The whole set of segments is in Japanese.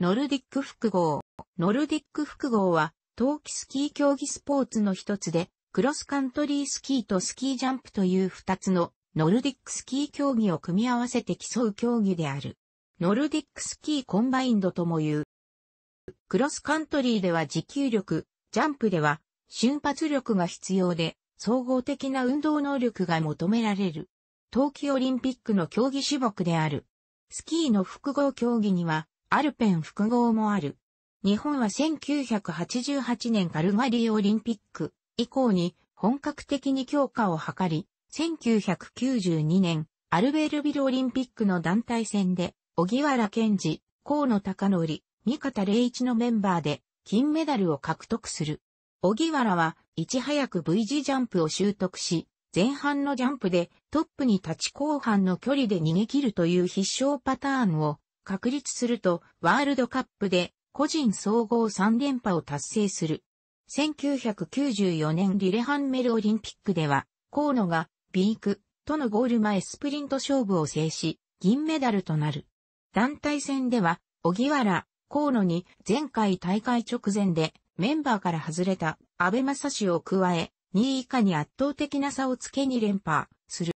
ノルディック複合。ノルディック複合は、冬季スキー競技スポーツの一つで、クロスカントリースキーとスキージャンプという二つのノルディックスキー競技を組み合わせて競う競技である。ノルディックスキーコンバインドとも言う。クロスカントリーでは持久力、ジャンプでは瞬発力が必要で、総合的な運動能力が求められる。冬季オリンピックの競技種目である。スキーの複合競技には、アルペン複合もある。日本は1988年カルガリーオリンピック以降に本格的に強化を図り、1992年アルベールビルオリンピックの団体戦で、小木原健二、河野隆則、三方玲一のメンバーで金メダルを獲得する。小木原はいち早く V 字ジャンプを習得し、前半のジャンプでトップに立ち後半の距離で逃げ切るという必勝パターンを確立すると、ワールドカップで個人総合3連覇を達成する。1994年リレハンメルオリンピックでは、河野がビークとのゴール前スプリント勝負を制し、銀メダルとなる。団体戦では、小木原、河野に前回大会直前でメンバーから外れた安倍正史を加え、2位以下に圧倒的な差をつけに連覇する。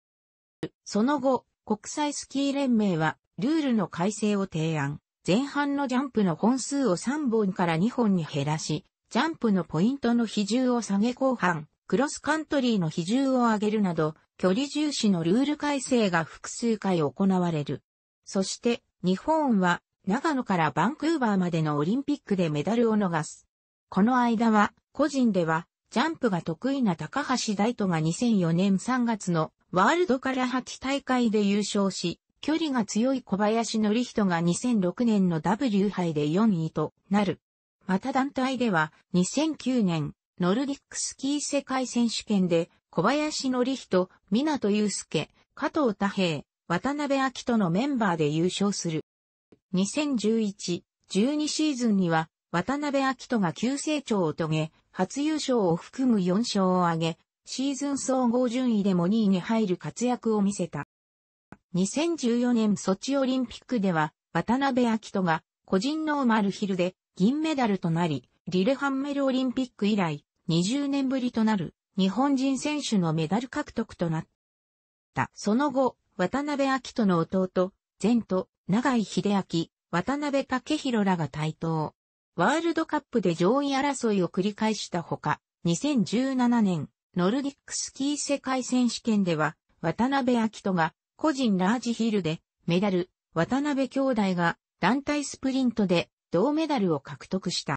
その後、国際スキー連盟はルールの改正を提案。前半のジャンプの本数を3本から2本に減らし、ジャンプのポイントの比重を下げ後半、クロスカントリーの比重を上げるなど、距離重視のルール改正が複数回行われる。そして、日本は、長野からバンクーバーまでのオリンピックでメダルを逃す。この間は、個人では、ジャンプが得意な高橋大斗が2004年3月のワールドカラハキ大会で優勝し、距離が強い小林則人が2006年の W 杯で4位となる。また団体では2009年ノルディックスキー世界選手権で小林則人、港祐介、加藤太平、渡辺明人のメンバーで優勝する。2011、12シーズンには渡辺明人が急成長を遂げ、初優勝を含む4勝を挙げ、シーズン総合順位でも2位に入る活躍を見せた。2014年ソチオリンピックでは、渡辺明人が個人ノーマルヒルで銀メダルとなり、リレハンメルオリンピック以来20年ぶりとなる日本人選手のメダル獲得となった。その後、渡辺明人の弟、前と永井秀明、渡辺武宏らが対等。ワールドカップで上位争いを繰り返したほか、2017年、ノルディックスキー世界選手権では、渡辺明人が個人ラージヒルでメダル、渡辺兄弟が団体スプリントで銅メダルを獲得した。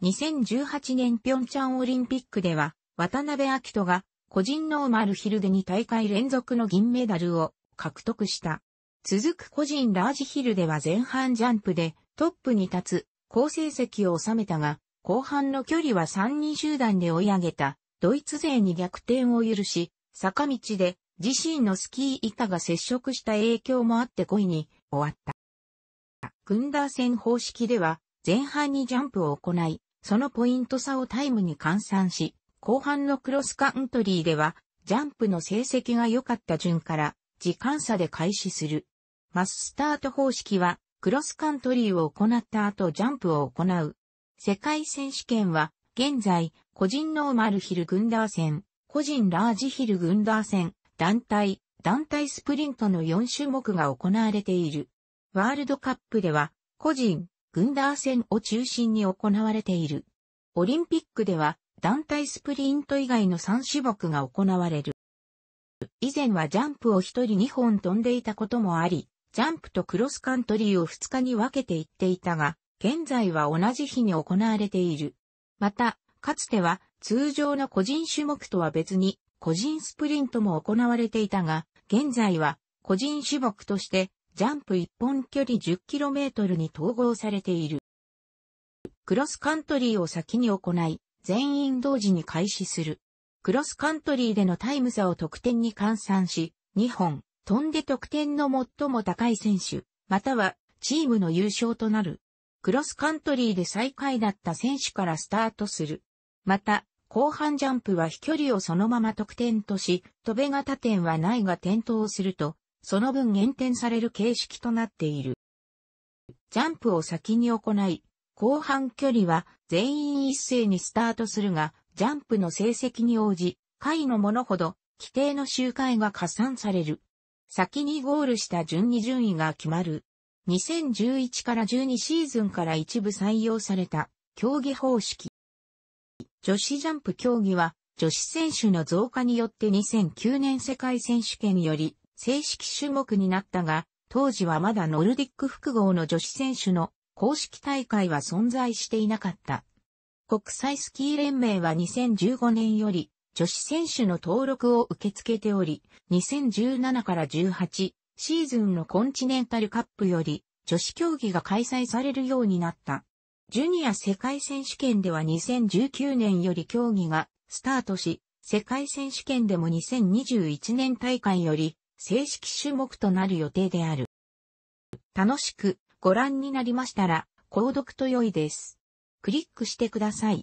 2018年ピョンチャンオリンピックでは渡辺明人が個人ノーマルヒルで2大会連続の銀メダルを獲得した。続く個人ラージヒルでは前半ジャンプでトップに立つ好成績を収めたが、後半の距離は3人集団で追い上げたドイツ勢に逆転を許し、坂道で自身のスキー板が接触した影響もあって5位に終わった。グンダーセン方式では、前半にジャンプを行い、そのポイント差をタイムに換算し、後半のクロスカントリーでは、ジャンプの成績が良かった順から、時間差で開始する。マススタート方式は、クロスカントリーを行った後ジャンプを行う。世界選手権は、現在、個人ノーマルヒルグンダー戦、個人ラージヒルグンダー戦、団体、団体スプリントの4種目が行われている。ワールドカップでは、個人、グンダー戦を中心に行われている。オリンピックでは、団体スプリント以外の3種目が行われる。以前はジャンプを1人2本飛んでいたこともあり、ジャンプとクロスカントリーを2日に分けて行っていたが、現在は同じ日に行われている。また、かつては通常の個人種目とは別に個人スプリントも行われていたが、現在は個人種目としてジャンプ1本距離 10km に統合されている。クロスカントリーを先に行い、全員同時に開始する。クロスカントリーでのタイム差を得点に換算し、2本、飛んで得点の最も高い選手、またはチームの優勝となる。クロスカントリーで最下位だった選手からスタートする。また、後半ジャンプは飛距離をそのまま得点とし、飛べ型点はないが点灯すると、その分減点される形式となっている。ジャンプを先に行い、後半距離は全員一斉にスタートするが、ジャンプの成績に応じ、回のものほど、規定の周回が加算される。先にゴールした順に順位が決まる。2011から12シーズンから一部採用された競技方式。女子ジャンプ競技は、女子選手の増加によって2009年世界選手権より正式種目になったが、当時はまだノルディック複合の女子選手の公式大会は存在していなかった。国際スキー連盟は2015年より女子選手の登録を受け付けており、2017から18シーズンのコンチネンタルカップより女子競技が開催されるようになった。ジュニア世界選手権では2019年より競技がスタートし、世界選手権でも2021年大会より正式種目となる予定である。楽しくご覧になりましたら、購読と良いです。クリックしてください。